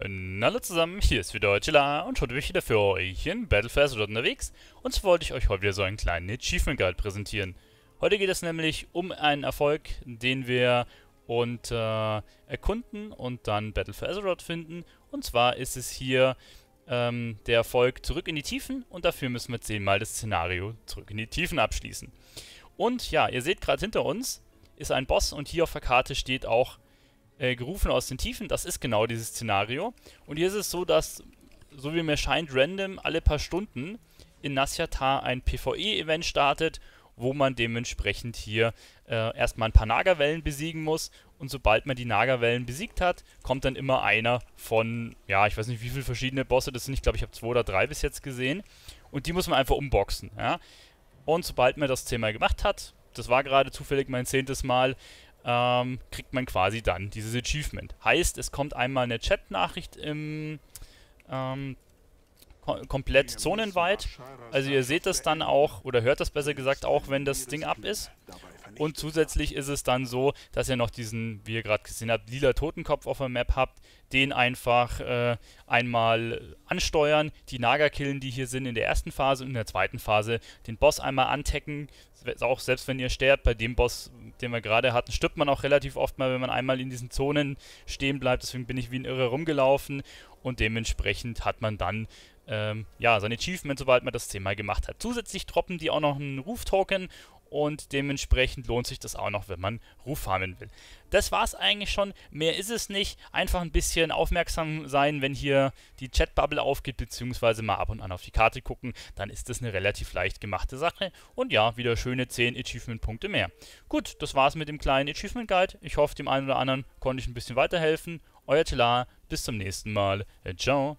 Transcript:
hallo zusammen, hier ist wieder Chilla und heute bin ich wieder für euch in Battlefest oder unterwegs und zwar wollte ich euch heute wieder so einen kleinen Achievement Guide präsentieren. Heute geht es nämlich um einen Erfolg, den wir und äh, erkunden und dann Battle for Azeroth finden und zwar ist es hier ähm, der Erfolg zurück in die Tiefen und dafür müssen wir zehnmal das Szenario zurück in die Tiefen abschließen. Und ja, ihr seht gerade hinter uns ist ein Boss und hier auf der Karte steht auch äh, gerufen aus den Tiefen, das ist genau dieses Szenario. Und hier ist es so, dass, so wie mir scheint, random alle paar Stunden in Nasyatar ein PvE-Event startet, wo man dementsprechend hier äh, erstmal ein paar Nagerwellen besiegen muss. Und sobald man die Nagerwellen besiegt hat, kommt dann immer einer von, ja, ich weiß nicht, wie viele verschiedene Bosse das sind. Ich glaube, ich habe zwei oder drei bis jetzt gesehen. Und die muss man einfach umboxen. Ja? Und sobald man das zehnmal gemacht hat, das war gerade zufällig mein zehntes Mal, ähm, kriegt man quasi dann dieses Achievement. Heißt, es kommt einmal eine Chat-Nachricht im ähm, komplett zonenweit. Also ihr seht das dann auch, oder hört das besser gesagt auch, wenn das Ding ab ist. Und zusätzlich ist es dann so, dass ihr noch diesen, wie ihr gerade gesehen habt, lila Totenkopf auf der Map habt, den einfach äh, einmal ansteuern, die Naga killen, die hier sind in der ersten Phase und in der zweiten Phase den Boss einmal antecken, auch selbst wenn ihr sterbt, bei dem Boss den wir gerade hatten, stirbt man auch relativ oft mal, wenn man einmal in diesen Zonen stehen bleibt. Deswegen bin ich wie ein Irrer rumgelaufen und dementsprechend hat man dann ähm, ja, sein Achievement, sobald man das zehnmal gemacht hat. Zusätzlich droppen die auch noch einen Roof-Token und dementsprechend lohnt sich das auch noch, wenn man Ruf farmen will. Das war's eigentlich schon, mehr ist es nicht. Einfach ein bisschen aufmerksam sein, wenn hier die Chatbubble aufgeht, beziehungsweise mal ab und an auf die Karte gucken, dann ist das eine relativ leicht gemachte Sache und ja, wieder schöne 10 Achievement-Punkte mehr. Gut, das war's mit dem kleinen Achievement-Guide. Ich hoffe, dem einen oder anderen konnte ich ein bisschen weiterhelfen. Euer Telar, bis zum nächsten Mal. Ciao.